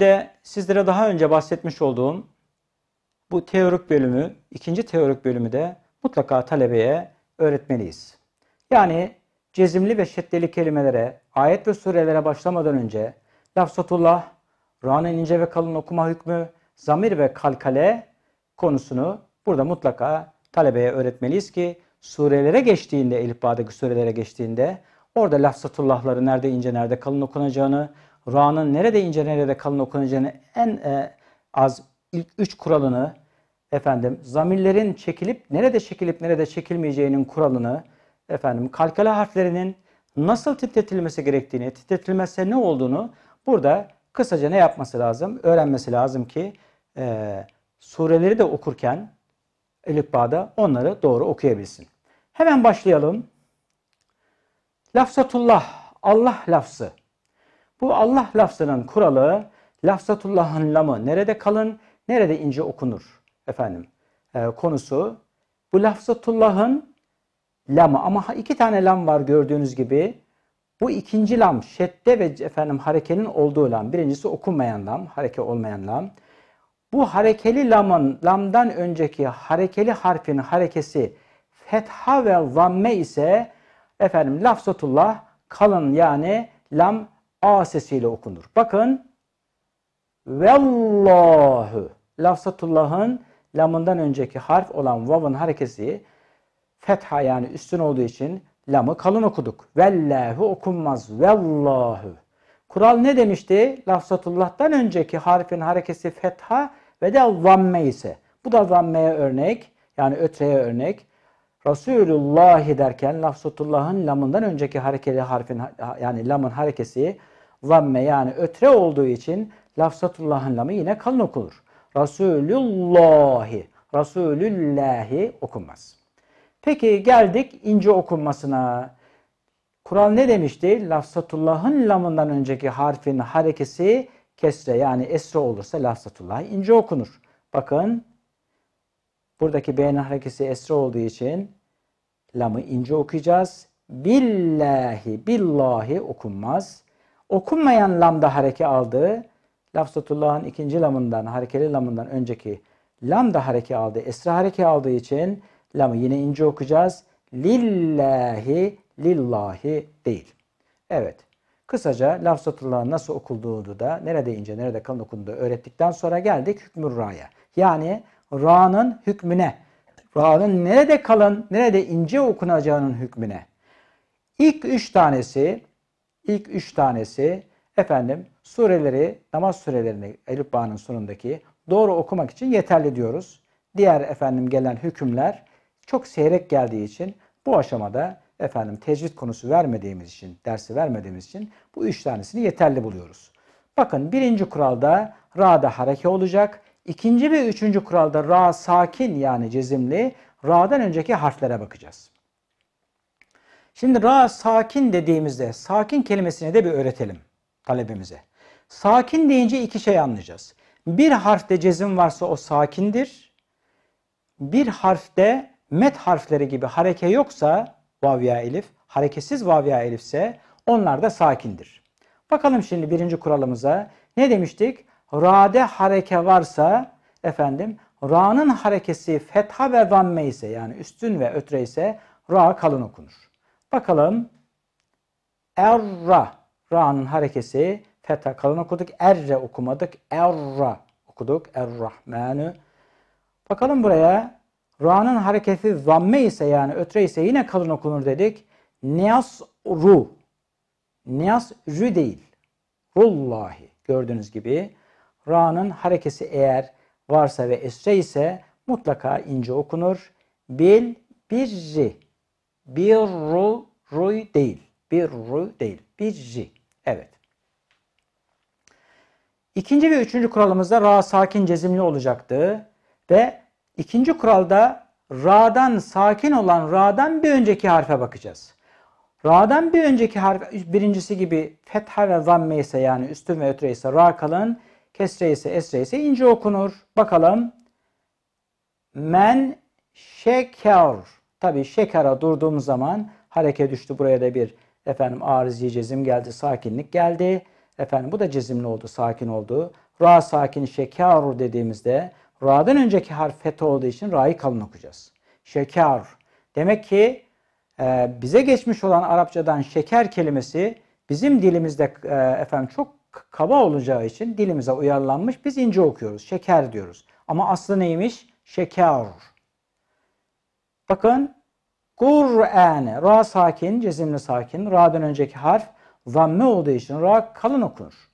de sizlere daha önce bahsetmiş olduğum bu teorik bölümü, ikinci teorik bölümü de mutlaka talebeye öğretmeliyiz. Yani cezimli ve şeddeli kelimelere, ayet ve surelere başlamadan önce lafzatullah, Kur'an'ın ince ve kalın okuma hükmü, zamir ve kalkale konusunu burada mutlaka talebeye öğretmeliyiz ki surelere geçtiğinde, elifbadaki surelere geçtiğinde orada lafzatullahları nerede ince nerede kalın okunacağını, Ra'nın nerede ince nerede kalın okunacağını en e, az ilk üç kuralını efendim zamirlerin çekilip nerede çekilip nerede çekilmeyeceğinin kuralını efendim kalkala harflerinin nasıl titretilmesi gerektiğini, titretilmezse ne olduğunu burada kısaca ne yapması lazım? Öğrenmesi lazım ki e, sureleri de okurken Elif Bağ'da onları doğru okuyabilsin. Hemen başlayalım. Lafzatullah, Allah lafzı. Bu Allah lafzının kuralı lafzatullahın lamı nerede kalın, nerede ince okunur efendim e, konusu. Bu lafzatullahın lamı ama iki tane lam var gördüğünüz gibi. Bu ikinci lam şedde ve efendim harekenin olduğu lam. Birincisi okunmayan lam, hareke olmayan lam. Bu harekeli lamın lamdan önceki harekeli harfin harekesi fetha ve zamme ise efendim lafzatullah kalın yani lam A sesiyle okunur. Bakın Vellahu, lafzatullahın lamından önceki harf olan vav'ın harekesi fetha yani üstün olduğu için lamı kalın okuduk. Vellahu okunmaz. Vellahu. Kural ne demişti? Lafzatullah'tan önceki harfin harekesi fetha ve de vamme ise. Bu da vammeye örnek yani öteye örnek. Resulullah derken lafzutullahın lamından önceki harekeli harfin yani lamın harekesi zamme yani ötre olduğu için lafzatullahın lamı yine kalın okunur. Resulullahi, Resulüllahi okunmaz. Peki geldik ince okunmasına. kural ne demişti? Lafzatullahın lamından önceki harfin harekesi kesre yani esre olursa lafzatullah ince okunur. Bakın Buradaki beyan harekesi esra olduğu için lamı ince okuyacağız. Billahi, billahi okunmaz. Okunmayan lamda hareke aldığı, lafzatullahın ikinci lamından, harekeli lamından önceki lamda hareke aldı, esra hareke aldığı için lamı yine ince okuyacağız. Lillahi, lillahi değil. Evet. Kısaca lafzatullahın nasıl okulduğunu da nerede ince nerede kalın okunduğu öğrettikten sonra geldik hükmürraya. Yani ra'nın hükmüne. Ra'nın nerede kalın, nerede ince okunacağının hükmüne. İlk üç tanesi, ilk üç tanesi efendim sureleri, namaz surelerini Elif Bağ'ın sonundaki doğru okumak için yeterli diyoruz. Diğer efendim gelen hükümler çok seyrek geldiği için bu aşamada efendim tecvid konusu vermediğimiz için, dersi vermediğimiz için bu üç tanesini yeterli buluyoruz. Bakın birinci kuralda ra'da hareke olacak. İkinci ve üçüncü kuralda ra sakin yani cezimli ra'dan önceki harflere bakacağız. Şimdi ra sakin dediğimizde sakin kelimesini de bir öğretelim talebimize. Sakin deyince iki şey anlayacağız. Bir harfte cezim varsa o sakindir. Bir harfte met harfleri gibi hareke yoksa vav ya elif, hareketsiz vav ya elifse onlar da sakindir. Bakalım şimdi birinci kuralımıza ne demiştik? rade hareke varsa efendim ra'nın harekesi fetha ve zamme ise yani üstün ve ötre ise ra kalın okunur. Bakalım erra ra'nın harekesi fetha kalın okuduk. Erre okumadık. Erra okuduk. Errahmanı. Bakalım buraya ra'nın hareketi zamme ise yani ötre ise yine kalın okunur dedik. Niyas ru. Niyas rü değil. Rullahi. Gördüğünüz gibi Ra'nın harekesi eğer varsa ve esre ise mutlaka ince okunur. Bil birri. Bir ru ruy değil. Bir ru değil. Birri. Evet. İkinci ve üçüncü kuralımızda ra sakin cezimli olacaktı. Ve ikinci kuralda ra'dan sakin olan ra'dan bir önceki harfe bakacağız. Ra'dan bir önceki harf birincisi gibi fetha ve zamme ise yani üstün ve ötre ise ra kalın. Kesre ise esre ise ince okunur. Bakalım. Men şeker. Tabi şekara durduğum zaman hareke düştü. Buraya da bir efendim arzi cezim geldi. Sakinlik geldi. Efendim bu da cezimli oldu. Sakin oldu. Ra sakin şeker dediğimizde ra'dan önceki harf fetha olduğu için ra'yı kalın okuyacağız. Şeker. Demek ki e, bize geçmiş olan Arapçadan şeker kelimesi bizim dilimizde e, efendim çok kaba olacağı için dilimize uyarlanmış biz ince okuyoruz. Şeker diyoruz. Ama aslı neymiş? Şeker. Bakın Kur'an. Ra sakin, cezimli sakin. Ra'dan önceki harf zamme olduğu için ra kalın okunur.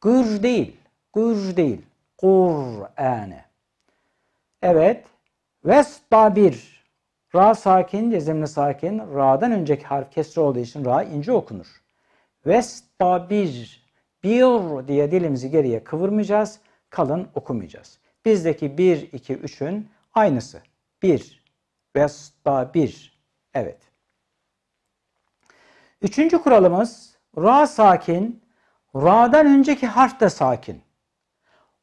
Gır değil. Gır değil. Kur'ane. Evet. vesbabir Ra sakin, cezimli sakin. Ra'dan önceki harf kesri olduğu için ra ince okunur. vesbabir bir diye dilimizi geriye kıvırmayacağız. Kalın okumayacağız. Bizdeki 1, 2, 3'ün aynısı. 1 ve da 1. Evet. Üçüncü kuralımız ra sakin. Ra'dan önceki harf de sakin.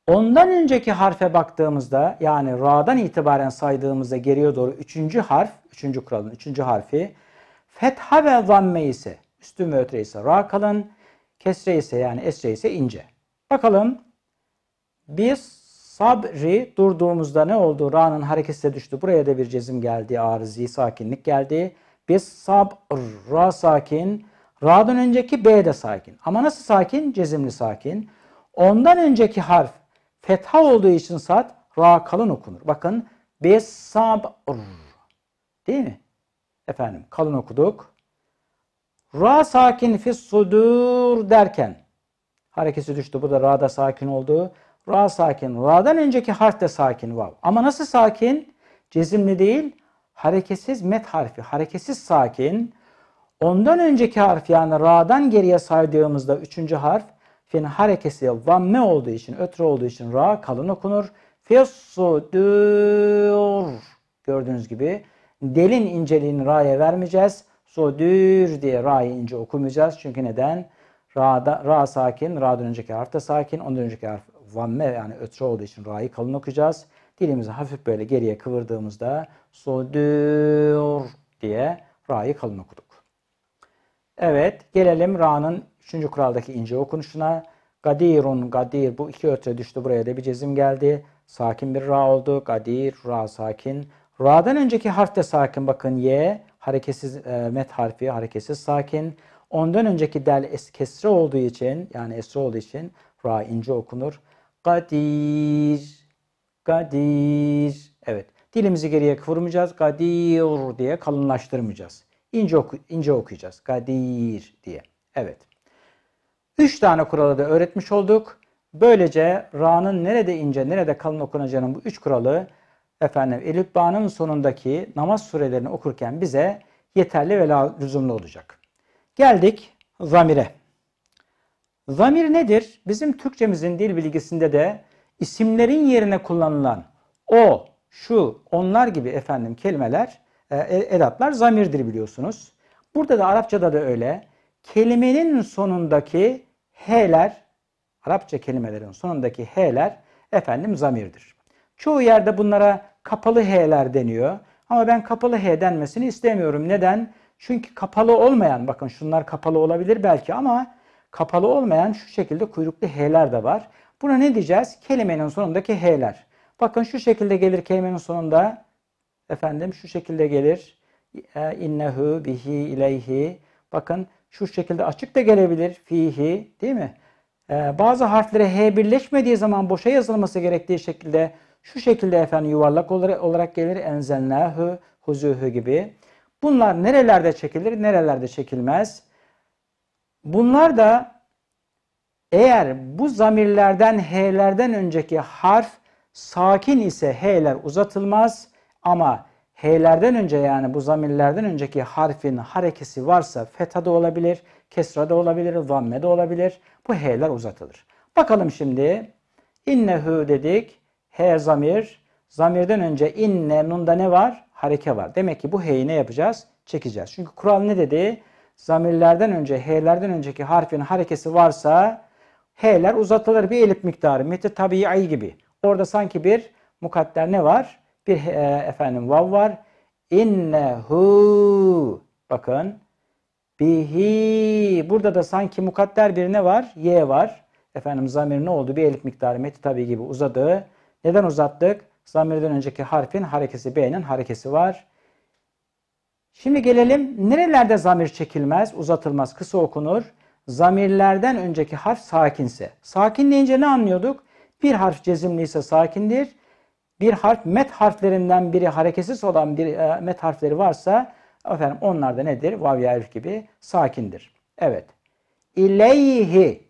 Ondan önceki harfe baktığımızda yani ra'dan itibaren saydığımızda geriye doğru üçüncü harf, üçüncü kuralın üçüncü harfi fetha ve zamme ise üstün ve ötre ise ra kalın. Kesre ise yani esre ise ince. Bakalım biz sabri durduğumuzda ne oldu? Ra'nın hareketsi düştü. Buraya da bir cezim geldi. arzi sakinlik geldi. Biz sab ra sakin. Ra'dan önceki B de sakin. Ama nasıl sakin? Cezimli sakin. Ondan önceki harf fetha olduğu için saat ra kalın okunur. Bakın biz sab besabr değil mi? Efendim kalın okuduk. Ra sakin fi sudur derken harekesi düştü. bu da ra'da sakin oldu. Ra sakin. Ra'dan önceki harf de sakin vav. Ama nasıl sakin? Cezimli değil. Hareketsiz met harfi. Hareketsiz sakin. Ondan önceki harf yani ra'dan geriye saydığımızda üçüncü harf fin harekesi vamme olduğu için, ötre olduğu için ra kalın okunur. Fessudur. Gördüğünüz gibi delin inceliğini ra'ya vermeyeceğiz sodür diye ra'yı ince okumayacağız. Çünkü neden? Ra'da, ra sakin, ra'dan önceki harf da sakin. Ondan önceki harf vamme yani ötre olduğu için ra'yı kalın okuyacağız. Dilimizi hafif böyle geriye kıvırdığımızda sodür diye ra'yı kalın okuduk. Evet gelelim ra'nın 3. kuraldaki ince okunuşuna. Gadirun gadir bu iki ötre düştü buraya da bir cezim geldi. Sakin bir ra oldu. Gadir ra sakin. Ra'dan önceki harf de sakin bakın ye hareketsiz e, met harfi, hareketsiz sakin. Ondan önceki del es kesre olduğu için yani esre olduğu için ra ince okunur. Kadir, kadir. Evet dilimizi geriye kıvırmayacağız. Kadir diye kalınlaştırmayacağız. İnce, oku, ince okuyacağız. Kadir diye. Evet. Üç tane kuralı da öğretmiş olduk. Böylece ra'nın nerede ince, nerede kalın okunacağının bu üç kuralı efendim Elübba'nın sonundaki namaz surelerini okurken bize yeterli ve lüzumlu olacak. Geldik zamire. Zamir nedir? Bizim Türkçemizin dil bilgisinde de isimlerin yerine kullanılan o, şu, onlar gibi efendim kelimeler, e, e, edatlar zamirdir biliyorsunuz. Burada da Arapçada da öyle. Kelimenin sonundaki he'ler, Arapça kelimelerin sonundaki he'ler efendim zamirdir. Çoğu yerde bunlara kapalı H'ler deniyor. Ama ben kapalı H denmesini istemiyorum. Neden? Çünkü kapalı olmayan, bakın şunlar kapalı olabilir belki ama kapalı olmayan şu şekilde kuyruklu H'ler de var. Buna ne diyeceğiz? Kelimenin sonundaki H'ler. Bakın şu şekilde gelir kelimenin sonunda. Efendim şu şekilde gelir. E, innehu, bihi, ileyhi. Bakın şu şekilde açık da gelebilir. Fihi değil mi? Ee, bazı harflere H birleşmediği zaman boşa yazılması gerektiği şekilde şu şekilde efendim yuvarlak olarak gelir. Enzenlâhü, huzuhu gibi. Bunlar nerelerde çekilir, nerelerde çekilmez? Bunlar da eğer bu zamirlerden H'lerden önceki harf sakin ise H'ler uzatılmaz ama H'lerden önce yani bu zamirlerden önceki harfin harekesi varsa feta da olabilir, kesra da olabilir, zammede olabilir. Bu H'ler uzatılır. Bakalım şimdi. innehu dedik. He zamir. Zamirden önce inne nunda ne var? Hareke var. Demek ki bu heyi ne yapacağız? Çekeceğiz. Çünkü kural ne dedi? Zamirlerden önce, he'lerden önceki harfin harekesi varsa he'ler uzatılır bir elip miktarı. Mehdi tabi'i ay gibi. Orada sanki bir mukadder ne var? Bir e, efendim vav var. hu, Bakın. Bihi. Burada da sanki mukadder bir ne var? Y var. Efendim zamir ne oldu? Bir elif miktarı meti tabi gibi uzadı. Neden uzattık? Zamirden önceki harfin harekesi B'nin harekesi var. Şimdi gelelim nerelerde zamir çekilmez, uzatılmaz, kısa okunur? Zamirlerden önceki harf sakinse. Sakin deyince ne anlıyorduk? Bir harf cezimliyse sakindir. Bir harf met harflerinden biri hareketsiz olan bir e, met harfleri varsa efendim onlar da nedir? Vav ya gibi sakindir. Evet. İleyhi.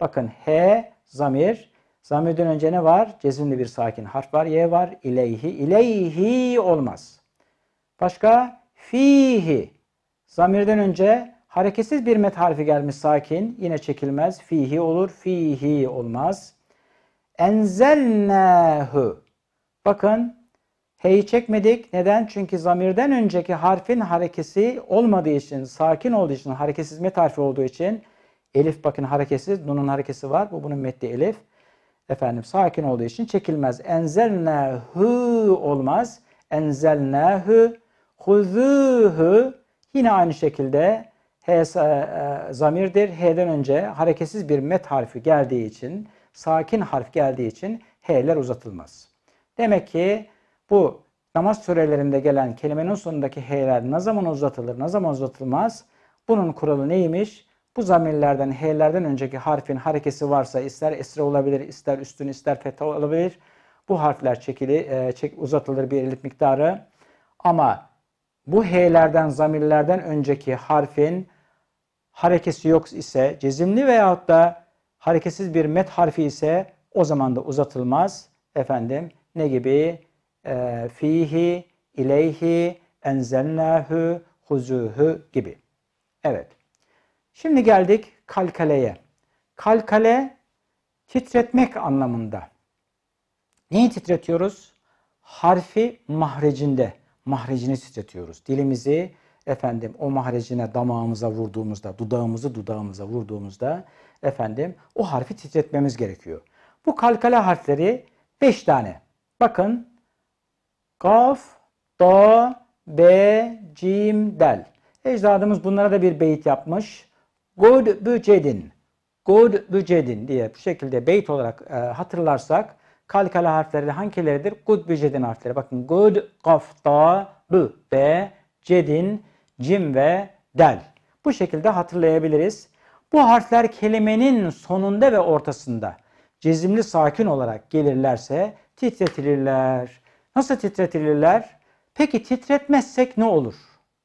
Bakın he zamir Zamirden önce ne var? Cezimli bir sakin harf var. Y var. İleyhi. İleyhi olmaz. Başka? Fihi. Zamirden önce hareketsiz bir met harfi gelmiş sakin. Yine çekilmez. Fihi olur. Fihi olmaz. Enzelnehu. Bakın. H'yi çekmedik. Neden? Çünkü zamirden önceki harfin harekesi olmadığı için, sakin olduğu için, hareketsiz met harfi olduğu için Elif bakın hareketsiz, Nun'un harekesi var. Bu bunun metni Elif efendim sakin olduğu için çekilmez. Enzelnâhü olmaz. Enzelnâhü huzûhü yine aynı şekilde H e, e, zamirdir. H'den önce hareketsiz bir met harfi geldiği için, sakin harf geldiği için H'ler uzatılmaz. Demek ki bu namaz sürelerinde gelen kelimenin sonundaki H'ler ne zaman uzatılır, ne zaman uzatılmaz? Bunun kuralı neymiş? Bu zamirlerden H'lerden önceki harfin harekesi varsa ister esre olabilir, ister üstün, ister fetha olabilir. Bu harfler çekili, e, çek, uzatılır bir elif miktarı. Ama bu H'lerden, zamirlerden önceki harfin harekesi yok ise, cezimli veyahut da hareketsiz bir met harfi ise o zaman da uzatılmaz. Efendim ne gibi? E, fihi, ileyhi, enzelnahu, huzuhu gibi. Evet. Şimdi geldik kalkaleye. Kalkale titretmek anlamında. Neyi titretiyoruz? Harfi mahrecinde. Mahrecini titretiyoruz. Dilimizi efendim o mahrecine damağımıza vurduğumuzda, dudağımızı dudağımıza vurduğumuzda efendim o harfi titretmemiz gerekiyor. Bu kalkale harfleri 5 tane. Bakın Kaf, Da, Be, Cim, Del. Ecdadımız bunlara da bir beyit yapmış. Good bücedin, good bücedin diye bu şekilde beyt olarak e, hatırlarsak kalkala harfleri hangileridir? good bücedin harfleri. Bakın good kaf, da, bü, be, cedin, cim ve del. Bu şekilde hatırlayabiliriz. Bu harfler kelimenin sonunda ve ortasında cezimli sakin olarak gelirlerse titretilirler. Nasıl titretilirler? Peki titretmezsek ne olur?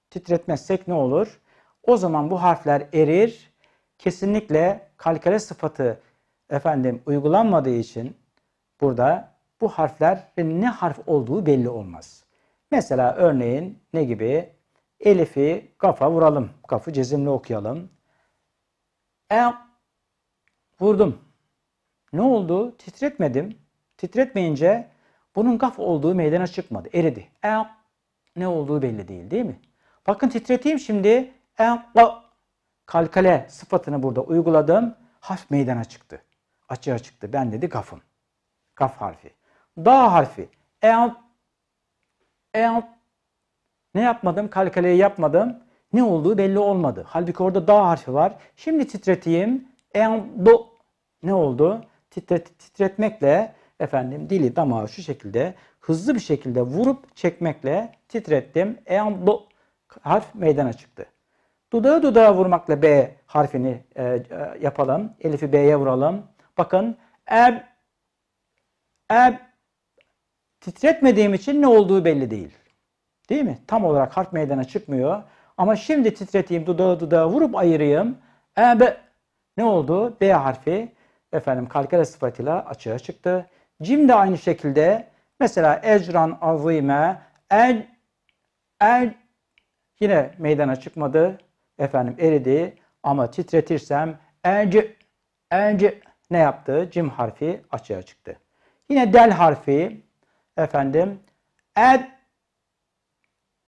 Titretmezsek ne olur? O zaman bu harfler erir. Kesinlikle kalkale sıfatı efendim uygulanmadığı için burada bu harflerin ne harf olduğu belli olmaz. Mesela örneğin ne gibi? Elif'i kafa vuralım. Kafı cezimle okuyalım. E vurdum. Ne oldu? Titretmedim. Titretmeyince bunun gaf olduğu meydana çıkmadı. Eridi. E ne olduğu belli değil değil mi? Bakın titreteyim şimdi enqa kalkale sıfatını burada uyguladım. Harf meydana çıktı. Açığa çıktı. Ben dedi gafım. Gaf harfi. Da harfi. En en ne yapmadım? Kalkaleyi yapmadım. Ne olduğu belli olmadı. Halbuki orada da harfi var. Şimdi titreteyim. En do ne oldu? Titret, titretmekle efendim dili damağı şu şekilde hızlı bir şekilde vurup çekmekle titrettim. En do harf meydana çıktı. Dudağı dudağa vurmakla B harfini e, e, yapalım. Elif'i B'ye vuralım. Bakın eb eb titretmediğim için ne olduğu belli değil. Değil mi? Tam olarak harf meydana çıkmıyor. Ama şimdi titreteyim dudağı dudağa vurup ayırayım. Eb ne oldu? B harfi efendim kalkele sıfatıyla açığa çıktı. Cim de aynı şekilde mesela ecran azime el er, el er yine meydana çıkmadı efendim eridi ama titretirsem enci enci ne yaptı? Cim harfi açığa çıktı. Yine del harfi efendim ed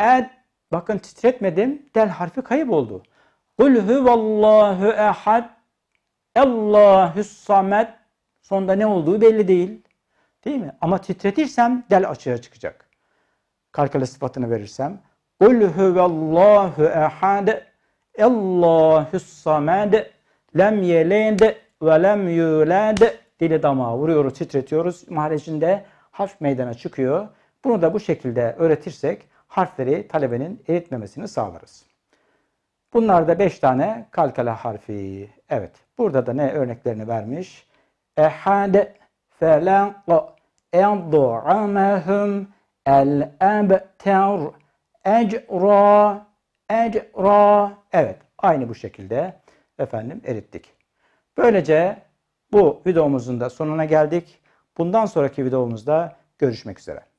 ed bakın titretmedim del harfi kayıp oldu. Kul huvallahu ehad Allahu samet sonda ne olduğu belli değil. Değil mi? Ama titretirsem del açığa çıkacak. Karkala sıfatını verirsem Kul huvallahu ehad Allahüs samed lem yelend ve lem yulend. dili damağa vuruyoruz, titretiyoruz. Mahrecinde harf meydana çıkıyor. Bunu da bu şekilde öğretirsek harfleri talebenin eritmemesini sağlarız. Bunlar da 5 tane kalkala harfi. Evet. Burada da ne örneklerini vermiş? Ehad felanq endu'amahum el-ebter ecra ecra. Evet aynı bu şekilde efendim erittik. Böylece bu videomuzun da sonuna geldik. Bundan sonraki videomuzda görüşmek üzere.